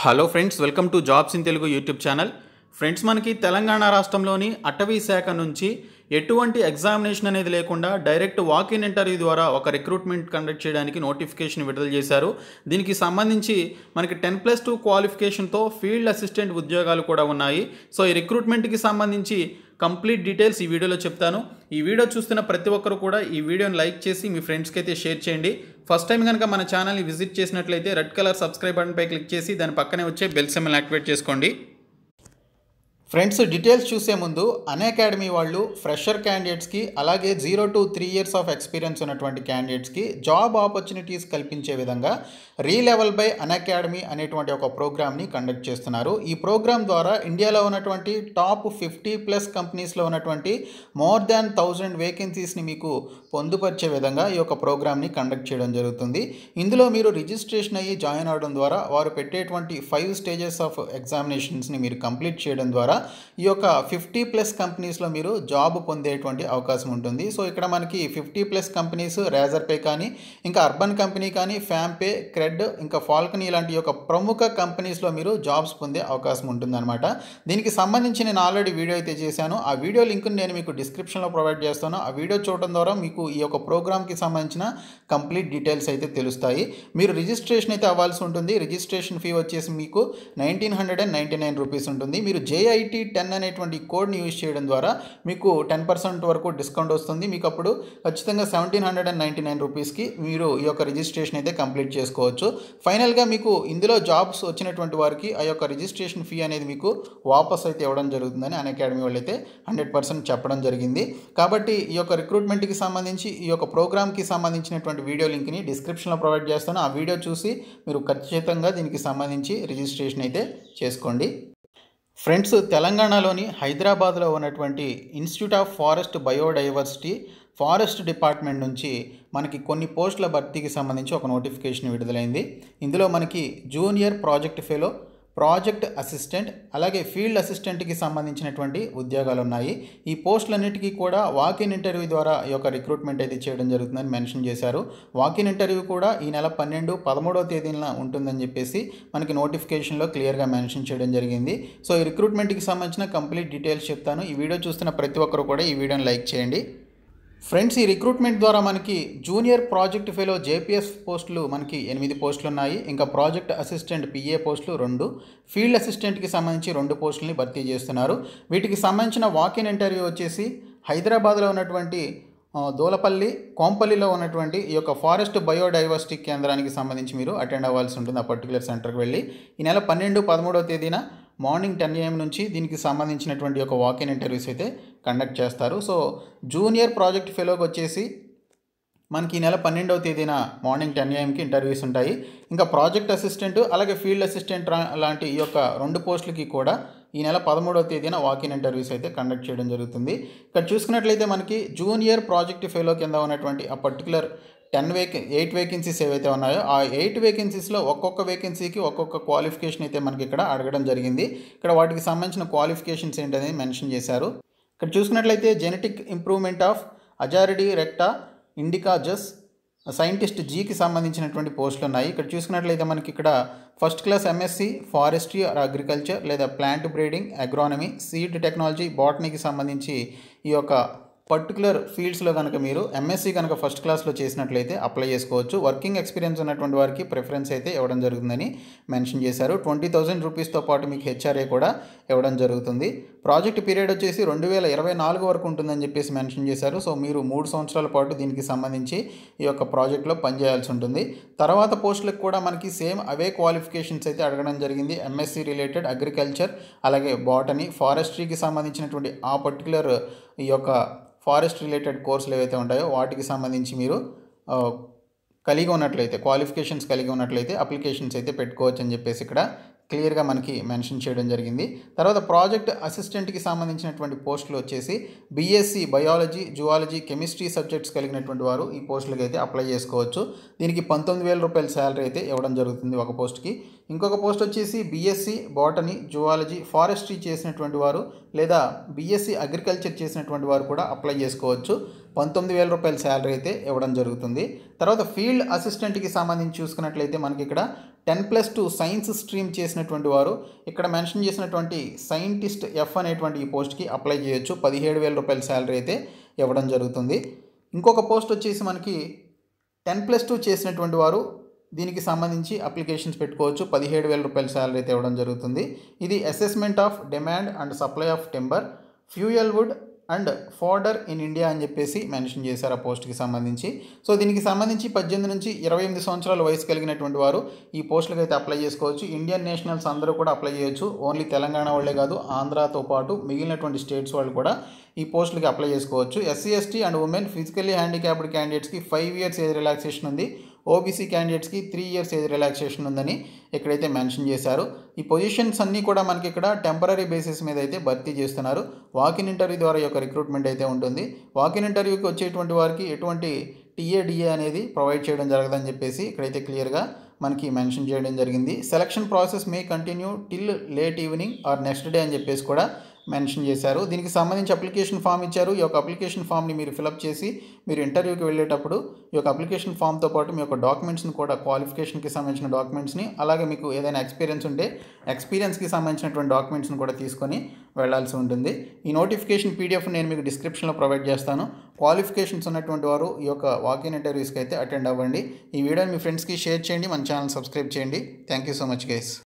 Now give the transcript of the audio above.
hello friends welcome to jobs in Telugu YouTube channel friends మనకి తెలంగాణ రాష్ట్రంలోని అటవీ శాఖ నుంచి ఎటువంటి ఎగ్జామినేషన్ అనేది లేకుండా డైరెక్ట్ వాక్ ఇన్ ఇంటర్వ్యూ ద్వారా ఒక రిక్రూట్మెంట్ కండక్ట్ చేయడానికి నోటిఫికేషన్ విడుదల చేశారు దీనికి సంబంధించి మనకి టెన్ ప్లస్ టూ క్వాలిఫికేషన్తో ఫీల్డ్ అసిస్టెంట్ ఉద్యోగాలు కూడా ఉన్నాయి సో ఈ రిక్రూట్మెంట్కి సంబంధించి కంప్లీట్ డీటెయిల్స్ ఈ వీడియోలో చెప్తాను ఈ వీడియో చూస్తున్న ప్రతి ఒక్కరు కూడా ఈ వీడియోని లైక్ చేసి మీ ఫ్రెండ్స్కి అయితే షేర్ చేయండి ఫస్ట్ టైం కనుక మన ఛానల్ని విజిట్ చేసినట్లయితే రెడ్ కలర్ సబ్స్క్రైబ్ బటన్పై క్లిక్ చేసి దాని పక్కనే వచ్చే బెల్ సెమ్మెల్ యాక్టివేట్ చేసుకోండి ఫ్రెండ్స్ డీటెయిల్స్ చూసే ముందు అన్ అకాడమీ వాళ్ళు ఫ్రెషర్ క్యాండిడేట్స్కి అలాగే zero to three years of experience ఉన్నటువంటి క్యాండిడేట్స్కి జాబ్ ఆపర్చునిటీస్ కల్పించే విధంగా రీలెవల్ బై అన్ అకాడమీ అనేటువంటి ఒక ప్రోగ్రామ్ని కండక్ట్ చేస్తున్నారు ఈ ప్రోగ్రామ్ ద్వారా ఇండియాలో ఉన్నటువంటి టాప్ ఫిఫ్టీ ప్లస్ కంపెనీస్లో ఉన్నటువంటి మోర్ దాన్ థౌజండ్ వేకెన్సీస్ని మీకు పొందుపరిచే విధంగా ఈ యొక్క ప్రోగ్రామ్ని కండక్ట్ చేయడం జరుగుతుంది ఇందులో మీరు రిజిస్ట్రేషన్ అయ్యి జాయిన్ అవడం ద్వారా వారు పెట్టేటువంటి ఫైవ్ స్టేజెస్ ఆఫ్ ఎగ్జామినేషన్స్ని మీరు కంప్లీట్ చేయడం ద్వారా ఈ యొక్క ఫిఫ్టీ ప్లస్ కంపెనీస్లో మీరు జాబ్ పొందేటువంటి అవకాశం ఉంటుంది సో ఇక్కడ మనకి fifty plus companies Razorpay కానీ ఇంకా అర్బన్ కంపెనీ కానీ ఫ్యాంపే క్రెడ్ ఇంకా ఫాల్కనీ ఇలాంటి యొక్క ప్రముఖ కంపెనీస్లో మీరు జాబ్స్ పొందే అవకాశం ఉంటుందన్నమాట దీనికి సంబంధించి నేను ఆల్రెడీ వీడియో అయితే చేశాను ఆ వీడియో లింక్ని నేను మీకు డిస్క్రిప్షన్లో ప్రొవైడ్ చేస్తాను ఆ వీడియో చూడటం ద్వారా మీకు ఈ యొక్క ప్రోగ్రామ్కి సంబంధించిన కంప్లీట్ డీటెయిల్స్ అయితే తెలుస్తాయి మీరు రిజిస్ట్రేషన్ అయితే అవ్వాల్సి ఉంటుంది రిజిస్ట్రేషన్ ఫీ వచ్చేసి మీకు nineteen hundred and ninety nine rupees ఉంటుంది మీరు జేఐటీ ఐఐటి టెన్ అనేటువంటి కోడ్ని యూజ్ చేయడం ద్వారా మీకు టెన్ పర్సెంట్ వరకు డిస్కౌంట్ వస్తుంది మీకు అప్పుడు ఖచ్చితంగా seventeen hundred and ninety nine రూపీస్కి మీరు ఈ యొక్క రిజిస్ట్రేషన్ అయితే కంప్లీట్ చేసుకోవచ్చు ఫైనల్గా మీకు ఇందులో జాబ్స్ వచ్చినటువంటి వారికి ఆ యొక్క రిజిస్ట్రేషన్ ఫీ అనేది మీకు వాపస్ అయితే ఇవ్వడం జరుగుతుందని అన్ అకాడమీ వాళ్ళు అయితే హండ్రెడ్ పర్సెంట్ చెప్పడం జరిగింది కాబట్టి ఈ యొక్క రిక్రూట్మెంట్కి సంబంధించి ఈ యొక్క ప్రోగ్రామ్కి సంబంధించినటువంటి వీడియో లింక్ని డిస్క్రిప్షన్లో ప్రొవైడ్ చేస్తాను ఆ వీడియో చూసి మీరు ఖచ్చితంగా దీనికి సంబంధించి రిజిస్ట్రేషన్ అయితే చేసుకోండి ఫ్రెండ్స్ తెలంగాణలోని హైదరాబాద్లో ఉన్నటువంటి institute of forest biodiversity forest department నుంచి మనకి కొన్ని పోస్టుల భర్తీకి సంబంధించి ఒక నోటిఫికేషన్ విడుదలైంది ఇందులో మనకి junior project fellow project assistant అలాగే ఫీల్డ్ అసిస్టెంట్కి సంబంధించినటువంటి ఉద్యోగాలు ఉన్నాయి ఈ పోస్టులన్నిటికీ కూడా వాక్ ఇన్ ఇంటర్వ్యూ ద్వారా ఈ యొక్క రిక్రూట్మెంట్ అయితే చేయడం జరుగుతుందని మెన్షన్ చేశారు వాక్ ఇన్ ఇంటర్వ్యూ కూడా ఈ నెల పన్నెండు పదమూడవ తేదీన ఉంటుందని చెప్పేసి మనకి నోటిఫికేషన్లో క్లియర్గా మెన్షన్ చేయడం జరిగింది సో ఈ రిక్రూట్మెంట్కి సంబంధించిన కంప్లీట్ డీటెయిల్స్ చెప్తాను ఈ వీడియో చూస్తున్న ప్రతి ఒక్కరు కూడా ఈ వీడియోని లైక్ చేయండి ఫ్రెండ్స్ ఈ రిక్రూట్మెంట్ ద్వారా మనకి జూనియర్ ప్రాజెక్ట్ ఫెలో జేపీఎస్ పోస్టులు మనకి ఎనిమిది పోస్టులు ఉన్నాయి ఇంకా ప్రాజెక్ట్ అసిస్టెంట్ పిఏ పోస్టులు రెండు ఫీల్డ్ అసిస్టెంట్కి సంబంధించి రెండు పోస్టులని భర్తీ చేస్తున్నారు వీటికి సంబంధించిన వాకిన్ ఇంటర్వ్యూ వచ్చేసి హైదరాబాద్లో ఉన్నటువంటి దోలపల్లి కోంపల్లిలో ఉన్నటువంటి ఈ యొక్క ఫారెస్ట్ బయోడైవర్సిటీ కేంద్రానికి సంబంధించి మీరు అటెండ్ అవ్వాల్సి ఉంటుంది ఆ పర్టికులర్ సెంటర్కి వెళ్ళి ఈ నెల పన్నెండు పదమూడవ తేదీన మార్నింగ్ టెన్ ఏఎం నుంచి దీనికి సంబంధించినటువంటి ఒక ఇన్ ఇంటర్వ్యూస్ అయితే కండక్ట్ చేస్తారు సో జూనియర్ ప్రాజెక్ట్ ఫెలోకి వచ్చేసి మనకి ఈ నెల పన్నెండవ తేదీన మార్నింగ్ టెన్ ఏఎంకి ఇంటర్వ్యూస్ ఉంటాయి ఇంకా ప్రాజెక్ట్ అసిస్టెంట్ అలాగే ఫీల్డ్ అసిస్టెంట్ లాంటి ఈ యొక్క రెండు పోస్టులకి కూడా ఈ నెల పదమూడవ తేదీన ఇన్ ఇంటర్వ్యూస్ అయితే కండక్ట్ చేయడం జరుగుతుంది ఇక్కడ చూసుకున్నట్లయితే మనకి జూనియర్ ప్రాజెక్ట్ ఫెలో కింద ఉన్నటువంటి ఆ పర్టికులర్ టెన్ వేకె ఎయిట్ వేకెన్సీస్ ఏవైతే ఉన్నాయో ఆ ఎయిట్ వేకెన్సీస్లో ఒక్కొక్క వేకెన్సీకి ఒక్కొక్క క్వాలిఫికేషన్ అయితే మనకి ఇక్కడ అడగడం జరిగింది ఇక్కడ వాటికి సంబంధించిన క్వాలిఫికేషన్స్ ఏంటనేది మెన్షన్ చేశారు ఇక్కడ చూసుకున్నట్లయితే genetic improvement of Azadirachta indica జస్ సైంటిస్ట్ జీకి సంబంధించినటువంటి పోస్టులు ఉన్నాయి ఇక్కడ చూసుకున్నట్లయితే మనకి ఇక్కడ first class MSc forestry or agriculture లేదా plant breeding agronomy seed technology బాటనీకి సంబంధించి ఈ యొక్క పర్టికులర్ ఫీల్డ్స్లో కనుక మీరు ఎంఎస్సీ కనుక ఫస్ట్ క్లాస్లో చేసినట్లయితే అప్లై చేసుకోవచ్చు వర్కింగ్ ఎక్స్పీరియన్స్ ఉన్నటువంటి వారికి ప్రిఫరెన్స్ అయితే ఇవ్వడం జరుగుతుందని మెన్షన్ చేశారు ట్వంటీ థౌజండ్ రూపీస్తో పాటు మీకు హెచ్ఆర్ఏ కూడా ఇవ్వడం జరుగుతుంది ప్రాజెక్ట్ పీరియడ్ వచ్చేసి రెండు వేల ఇరవై నాలుగు వరకు ఉంటుందని చెప్పేసి మెన్షన్ చేశారు సో మీరు మూడు సంవత్సరాల పాటు దీనికి సంబంధించి ఈ యొక్క ప్రాజెక్ట్లో పనిచేయాల్సి ఉంటుంది తర్వాత పోస్టులకు కూడా మనకి సేమ్ అవే క్వాలిఫికేషన్స్ అయితే అడగడం జరిగింది ఎంఎస్సి రిలేటెడ్ అగ్రికల్చర్ అలాగే బాటనీ ఫారెస్ట్రీకి సంబంధించినటువంటి ఆ పర్టికులర్ ఈ యొక్క ఫారెస్ట్ రిలేటెడ్ కోర్సులు ఏవైతే ఉంటాయో వాటికి సంబంధించి మీరు కలిగి ఉన్నట్లయితే క్వాలిఫికేషన్స్ కలిగి ఉన్నట్లయితే అప్లికేషన్స్ అయితే పెట్టుకోవచ్చు అని చెప్పేసి ఇక్కడ క్లియర్గా మనకి మెన్షన్ చేయడం జరిగింది తర్వాత ప్రాజెక్ట్ అసిస్టెంట్కి సంబంధించినటువంటి పోస్టులు వచ్చేసి BSc biology zoology chemistry subjects కలిగినటువంటి వారు ఈ పోస్టులకి అయితే అప్లై చేసుకోవచ్చు దీనికి పంతొమ్మిది వేల రూపాయల శాలరీ అయితే ఇవ్వడం జరుగుతుంది ఒక పోస్ట్కి ఇంకొక పోస్ట్ వచ్చేసి బీఎస్సీ బాటనీ జువాలజీ ఫారెస్ట్రీ చేసినటువంటి వారు లేదా బీఎస్సీ అగ్రికల్చర్ చేసినటువంటి వారు కూడా అప్లై చేసుకోవచ్చు పంతొమ్మిది వేల రూపాయల శాలరీ అయితే ఇవ్వడం జరుగుతుంది తర్వాత ఫీల్డ్ అసిస్టెంట్కి సంబంధించి చూసుకున్నట్లయితే మనకి ఇక్కడ ten plus two science stream చేసినటువంటి వారు ఇక్కడ మెన్షన్ చేసినటువంటి సైంటిస్ట్ ఎఫ్ అనేటువంటి ఈ పోస్ట్కి అప్లై చేయొచ్చు పదిహేడు వేల రూపాయల శాలరీ అయితే ఇవ్వడం జరుగుతుంది ఇంకొక పోస్ట్ వచ్చేసి మనకి టెన్ ప్లస్ టూ చేసినటువంటి వారు దీనికి సంబంధించి అప్లికేషన్స్ పెట్టుకోవచ్చు పదిహేడు వేల రూపాయల శాలరీ అయితే ఇవ్వడం జరుగుతుంది ఇది assessment of demand and supply of timber fuel wood and fodder in India అని చెప్పేసి మెన్షన్ చేశారు ఆ పోస్ట్కి సంబంధించి సో దీనికి సంబంధించి పద్దెనిమిది నుంచి ఇరవై ఎనిమిది సంవత్సరాల వయసు కలిగినటువంటి వారు ఈ పోస్టులకు అయితే అప్లై చేసుకోవచ్చు ఇండియన్ నేషనల్స్ అందరూ కూడా అప్లై చేయొచ్చు ఓన్లీ తెలంగాణ వాళ్ళే కాదు ఆంధ్రాతో పాటు మిగిలినటువంటి స్టేట్స్ వాళ్ళు కూడా ఈ పోస్టులకి అప్లై చేసుకోవచ్చు SC ST and women physically handicapped క్యాండిడేట్స్కి ఫైవ్ ఇయర్స్ ఏజ్ రిలాక్సేషన్ ఉంది ఓబీసీ క్యాండిడేట్స్కి త్రీ ఇయర్స్ ఏజ్ రిలాక్సేషన్ ఉందని ఇక్కడైతే మెన్షన్ చేశారు ఈ పొజిషన్స్ అన్నీ కూడా మనకి ఇక్కడ టెంపరీ బేసిస్ మీద అయితే భర్తీ చేస్తున్నారు వాకిన్ ఇంటర్వ్యూ ద్వారా యొక్క రిక్రూట్మెంట్ అయితే ఉంటుంది వాకిన్ ఇంటర్వ్యూకి వచ్చేటువంటి వారికి ఎటువంటి టీఏడిఏ అనేది ప్రొవైడ్ చేయడం జరగదని చెప్పేసి ఇక్కడైతే క్లియర్గా మనకి మెన్షన్ చేయడం జరిగింది selection process may continue till late evening or next day అని చెప్పేసి కూడా మెన్షన్ చేశారు దీనికి సంబంధించి అప్లికేషన్ ఫామ్ ఇచ్చారు ఈ యొక్క అప్లికేషన్ ఫామ్ని మీరు ఫిలప్ చేసి మీరు ఇంటర్వ్యూకి వెళ్ళేటప్పుడు ఈ యొక్క అప్లికేషన్ ఫామ్తో పాటు మీ యొక్క డాక్యుమెంట్స్ని కూడా క్వాలిఫికేషన్కి సంబంధించిన డాక్యుమెంట్స్ని అలాగే మీకు ఏదైనా ఎక్స్పీరియన్స్ ఉంటే ఎక్స్పీరియన్స్కి సంబంధించినటువంటి డాక్యుమెంట్స్ని కూడా తీసుకొని వెళ్లాల్సి ఉంటుంది ఈ నోటిఫికేషన్ పీడిఎఫ్ నేను మీకు డిస్క్రిప్షన్లో ప్రొవైడ్ చేస్తాను క్వాలిఫికేషన్స్ ఉన్నటువంటి వారు ఈ యొక్క వాకింగ్ ఇంటర్వ్యూస్కి అయితే అటెండ్ అవ్వండి ఈ వీడియోని మీ ఫ్రెండ్స్కి షేర్ చేయండి మన ఛానల్ సబ్స్క్రైబ్ చేయండి thank you so much guys